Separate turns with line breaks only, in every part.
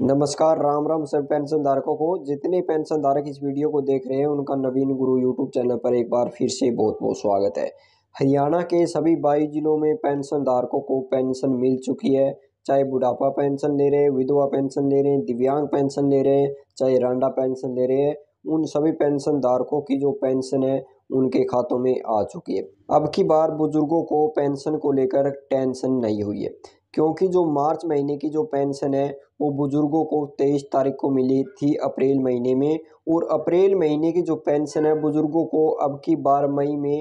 नमस्कार राम राम सब पेंशन धारकों को जितने पेंशन धारक इस वीडियो को देख रहे हैं उनका नवीन गुरु यूट्यूब चैनल पर एक बार फिर से बहुत बहुत स्वागत है हरियाणा के सभी बाईस जिलों में पेंशन धारकों को पेंशन मिल चुकी है चाहे बुढ़ापा पेंशन ले रहे हैं विधवा पेंशन ले रहे हैं दिव्यांग पेंशन ले रहे हैं चाहे रांडा पेंशन ले रहे हैं उन सभी पेंशन धारकों की जो पेंशन है उनके खातों में आ चुकी है अब की बार बुजुर्गों को पेंशन को लेकर टेंशन नहीं हुई है क्योंकि जो मार्च महीने की जो पेंशन है वो बुज़ुर्गों को तेईस तारीख को मिली थी अप्रैल महीने में और अप्रैल महीने की जो पेंशन है बुज़ुर्गों को अब की बार मई में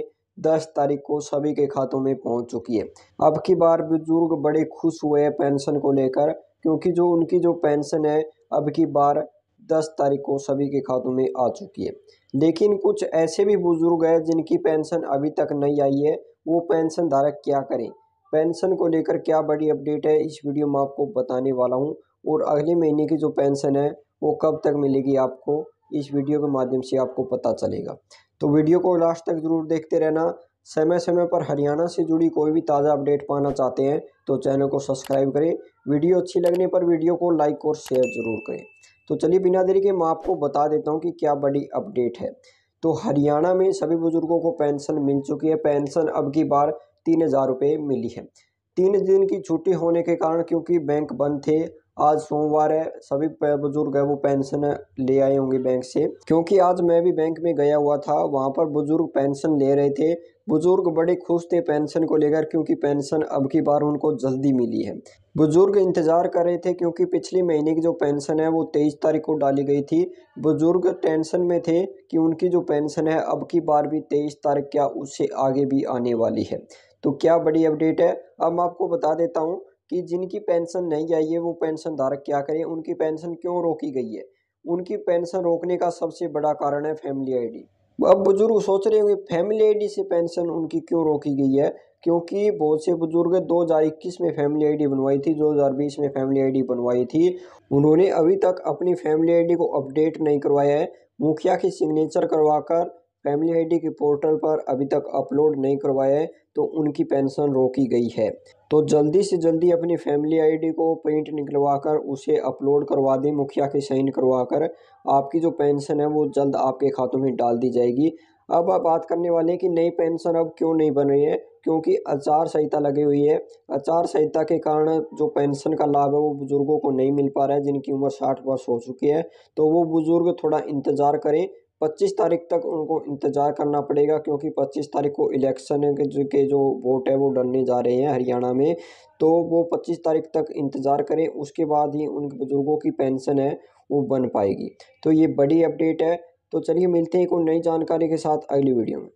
दस तारीख को सभी के खातों में पहुंच चुकी है अब की बार बुजुर्ग बड़े खुश हुए हैं पेंशन को लेकर क्योंकि जो उनकी जो पेंशन है अब की बार दस तारीख को सभी के खातों में आ चुकी है लेकिन कुछ ऐसे भी बुज़ुर्ग हैं जिनकी पेंशन अभी तक नहीं आई है वो पेंशन धारक क्या करें पेंशन को लेकर क्या बड़ी अपडेट है इस वीडियो में आपको बताने वाला हूँ और अगले महीने की जो पेंशन है वो कब तक मिलेगी आपको इस वीडियो के माध्यम से आपको पता चलेगा तो वीडियो को लास्ट तक ज़रूर देखते रहना समय समय पर हरियाणा से जुड़ी कोई भी ताज़ा अपडेट पाना चाहते हैं तो चैनल को सब्सक्राइब करें वीडियो अच्छी लगने पर वीडियो को लाइक और शेयर ज़रूर करें तो चलिए बिना देरी के मैं आपको बता देता हूँ कि क्या बड़ी अपडेट है तो हरियाणा में सभी बुजुर्गों को पेंशन मिल चुकी है पेंशन अब की बार तीन हज़ार रुपये मिली है तीन दिन की छुट्टी होने के कारण क्योंकि बैंक बंद थे आज सोमवार है सभी बुजुर्ग है वो पेंशन ले आए होंगे बैंक से क्योंकि आज मैं भी बैंक में गया हुआ था वहाँ पर बुजुर्ग पेंशन ले रहे थे बुजुर्ग बड़े खुश थे पेंशन को लेकर क्योंकि पेंशन अब की बार उनको जल्दी मिली है बुजुर्ग इंतजार कर रहे थे क्योंकि पिछले महीने की जो पेंशन है वो तेईस तारीख को डाली गई थी बुजुर्ग टेंशन में थे कि उनकी जो पेंशन है अब की बार भी तेईस तारीख क्या उससे आगे भी आने वाली है तो क्या बड़ी अपडेट है अब मैं आपको बता देता हूँ कि जिनकी पेंशन नहीं आई है वो पेंशन धारक क्या करें उनकी पेंशन क्यों रोकी गई है उनकी पेंशन रोकने का सबसे बड़ा कारण है फैमिली आईडी अब बुजुर्ग सोच रहे होंगे फैमिली आईडी से पेंशन उनकी क्यों रोकी गई है क्योंकि बहुत से बुजुर्ग इक्कीस में फैमिली आईडी बनवाई थी 2020 में फैमिली आईडी बनवाई थी उन्होंने अभी तक अपनी फैमिली आईडी को अपडेट नहीं करवाया है मुखिया की सिग्नेचर करवाकर फैमिली आईडी के पोर्टल पर अभी तक अपलोड नहीं करवाया है तो उनकी पेंशन रोकी गई है तो जल्दी से जल्दी अपनी फैमिली आईडी को प्रिंट निकलवा कर उसे अपलोड करवा दें मुखिया के साइन करवा कर आपकी जो पेंशन है वो जल्द आपके खातों में डाल दी जाएगी अब आप बात करने वाले हैं कि नई पेंशन अब क्यों नहीं बन रही है क्योंकि आचार संहिता लगी हुई है आचार संहिता के कारण जो पेंशन का लाभ है वो बुज़ुर्गों को नहीं मिल पा रहा है जिनकी उम्र साठ वर्ष हो चुकी है तो वो बुज़ुर्ग थोड़ा इंतज़ार करें पच्चीस तारीख तक उनको इंतज़ार करना पड़ेगा क्योंकि पच्चीस तारीख को इलेक्शन के जो वोट है वो डलने जा रहे हैं हरियाणा में तो वो पच्चीस तारीख तक इंतज़ार करें उसके बाद ही उन बुज़ुर्गों की पेंशन है वो बन पाएगी तो ये बड़ी अपडेट है तो चलिए मिलते हैं एक और नई जानकारी के साथ अगली वीडियो में